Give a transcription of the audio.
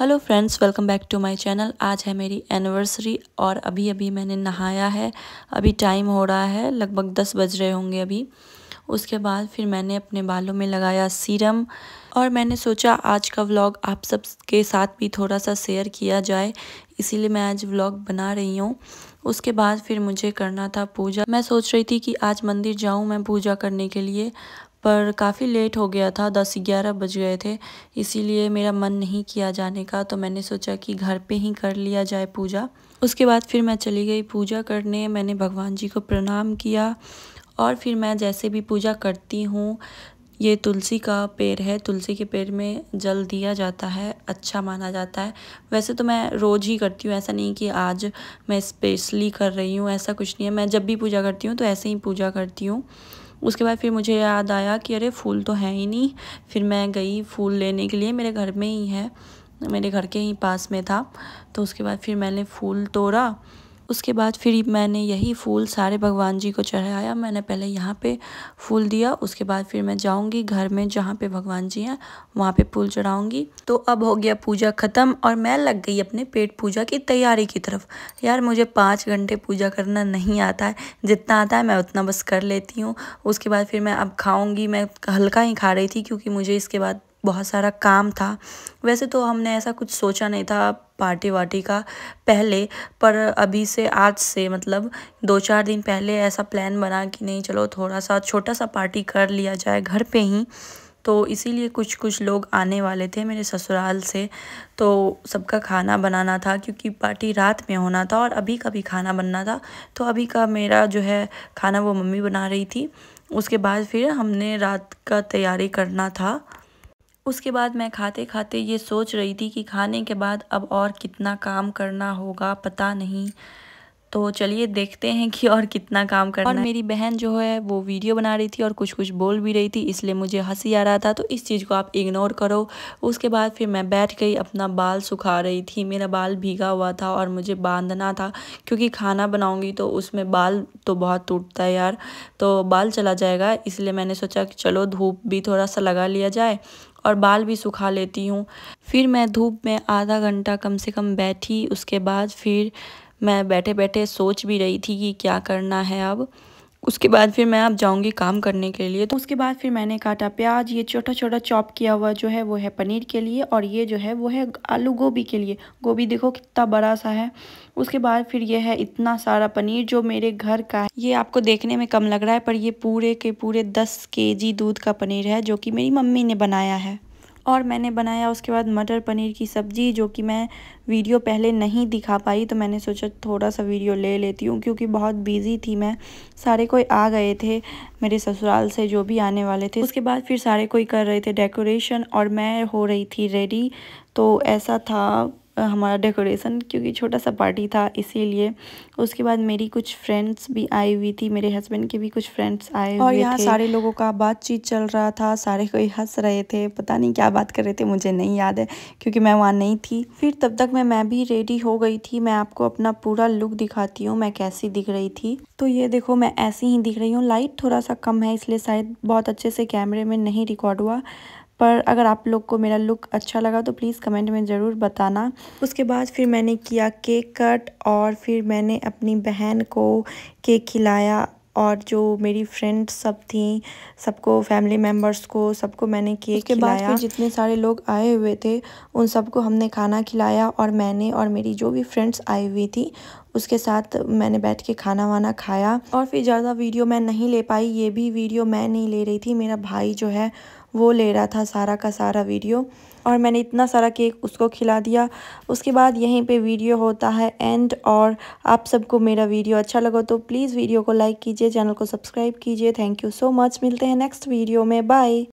hello friends welcome back to my channel आज है मेरी एनिवर्सरी और अभी अभी मैंने नहाया है अभी टाइम हो रहा है लगभग दस बज रहे होंगे अभी उसके बाद फिर मैंने अपने बालों में लगाया सीरम और मैंने सोचा आज का व्लॉग आप सब के साथ भी थोड़ा सा शेयर किया जाए इसीलिए मैं आज व्लॉग बना रही हूँ उसके बाद फिर मुझे करना था पूजा मैं सोच रही थी कि आज मंदिर जाऊँ मैं पूजा करने के लिए पर काफ़ी लेट हो गया था दस ग्यारह बज गए थे इसीलिए मेरा मन नहीं किया जाने का तो मैंने सोचा कि घर पे ही कर लिया जाए पूजा उसके बाद फिर मैं चली गई पूजा करने मैंने भगवान जी को प्रणाम किया और फिर मैं जैसे भी पूजा करती हूँ ये तुलसी का पेड़ है तुलसी के पेड़ में जल दिया जाता है अच्छा माना जाता है वैसे तो मैं रोज़ ही करती हूँ ऐसा नहीं कि आज मैं स्पेशली कर रही हूँ ऐसा कुछ नहीं है मैं जब भी पूजा करती हूँ तो ऐसे ही पूजा करती हूँ उसके बाद फिर मुझे याद आया कि अरे फूल तो है ही नहीं फिर मैं गई फूल लेने के लिए मेरे घर में ही है मेरे घर के ही पास में था तो उसके बाद फिर मैंने फूल तोड़ा उसके बाद फिर मैंने यही फूल सारे भगवान जी को चढ़ाया मैंने पहले यहाँ पे फूल दिया उसके बाद फिर मैं जाऊँगी घर में जहाँ पे भगवान जी हैं वहाँ पे फूल चढ़ाऊँगी तो अब हो गया पूजा ख़त्म और मैं लग गई अपने पेट पूजा की तैयारी की तरफ यार मुझे पाँच घंटे पूजा करना नहीं आता है जितना आता है मैं उतना बस कर लेती हूँ उसके बाद फिर मैं अब खाऊँगी मैं हल्का ही खा रही थी क्योंकि मुझे इसके बाद बहुत सारा काम था वैसे तो हमने ऐसा कुछ सोचा नहीं था पार्टी वार्टी का पहले पर अभी से आज से मतलब दो चार दिन पहले ऐसा प्लान बना कि नहीं चलो थोड़ा सा छोटा सा पार्टी कर लिया जाए घर पे ही तो इसीलिए कुछ कुछ लोग आने वाले थे मेरे ससुराल से तो सबका खाना बनाना था क्योंकि पार्टी रात में होना था और अभी का भी खाना बनना था तो अभी का मेरा जो है खाना वो मम्मी बना रही थी उसके बाद फिर हमने रात का तैयारी करना था उसके बाद मैं खाते खाते ये सोच रही थी कि खाने के बाद अब और कितना काम करना होगा पता नहीं तो चलिए देखते हैं कि और कितना काम करना और मेरी बहन जो है वो वीडियो बना रही थी और कुछ कुछ बोल भी रही थी इसलिए मुझे हंसी आ रहा था तो इस चीज़ को आप इग्नोर करो उसके बाद फिर मैं बैठ गई अपना बाल सुखा रही थी मेरा बाल भीगा हुआ था और मुझे बांधना था क्योंकि खाना बनाऊँगी तो उसमें बाल तो बहुत टूटता है यार तो बाल चला जाएगा इसलिए मैंने सोचा कि चलो धूप भी थोड़ा सा लगा लिया जाए और बाल भी सुखा लेती हूँ फिर मैं धूप में आधा घंटा कम से कम बैठी उसके बाद फिर मैं बैठे बैठे सोच भी रही थी कि क्या करना है अब उसके बाद फिर मैं आप जाऊंगी काम करने के लिए तो उसके बाद फिर मैंने काटा प्याज ये छोटा छोटा चॉप किया हुआ जो है वो है पनीर के लिए और ये जो है वो है आलू गोभी के लिए गोभी देखो कितना बड़ा सा है उसके बाद फिर ये है इतना सारा पनीर जो मेरे घर का है ये आपको देखने में कम लग रहा है पर ये पूरे के पूरे दस के जी दूध का पनीर है जो कि मेरी मम्मी ने बनाया है और मैंने बनाया उसके बाद मटर पनीर की सब्ज़ी जो कि मैं वीडियो पहले नहीं दिखा पाई तो मैंने सोचा थोड़ा सा वीडियो ले लेती हूँ क्योंकि बहुत बिज़ी थी मैं सारे कोई आ गए थे मेरे ससुराल से जो भी आने वाले थे उसके बाद फिर सारे कोई कर रहे थे डेकोरेशन और मैं हो रही थी रेडी तो ऐसा था हमारा डेकोरेशन क्योंकि छोटा सा पार्टी था इसीलिए उसके बाद मेरी कुछ फ्रेंड्स भी आई हुई थी मेरे हस्बैंड के भी कुछ फ्रेंड्स आए और यहाँ सारे लोगों का बातचीत चल रहा था सारे कोई हंस रहे थे पता नहीं क्या बात कर रहे थे मुझे नहीं याद है क्योंकि मैं वहाँ नहीं थी फिर तब तक मैं मैं भी रेडी हो गई थी मैं आपको अपना पूरा लुक दिखाती हूँ मैं कैसी दिख रही थी तो ये देखो मैं ऐसी ही दिख रही हूँ लाइट थोड़ा सा कम है इसलिए शायद बहुत अच्छे से कैमरे में नहीं रिकॉर्ड हुआ पर अगर आप लोग को मेरा लुक अच्छा लगा तो प्लीज़ कमेंट में ज़रूर बताना उसके बाद फिर मैंने किया केक कट और फिर मैंने अपनी बहन को केक खिलाया और जो मेरी फ्रेंड सब थी सबको फैमिली मेम्बर्स को सबको मैंने केक के बाद फिर जितने सारे लोग आए हुए थे उन सबको हमने खाना खिलाया और मैंने और मेरी जो भी फ्रेंड्स आई हुई थी उसके साथ मैंने बैठ के खाना वाना खाया और फिर ज़्यादा वीडियो मैं नहीं ले पाई ये भी वीडियो मैं नहीं ले रही थी मेरा भाई जो है वो ले रहा था सारा का सारा वीडियो और मैंने इतना सारा केक उसको खिला दिया उसके बाद यहीं पे वीडियो होता है एंड और आप सबको मेरा वीडियो अच्छा लगा तो प्लीज़ वीडियो को लाइक कीजिए चैनल को सब्सक्राइब कीजिए थैंक यू सो मच मिलते हैं नेक्स्ट वीडियो में बाय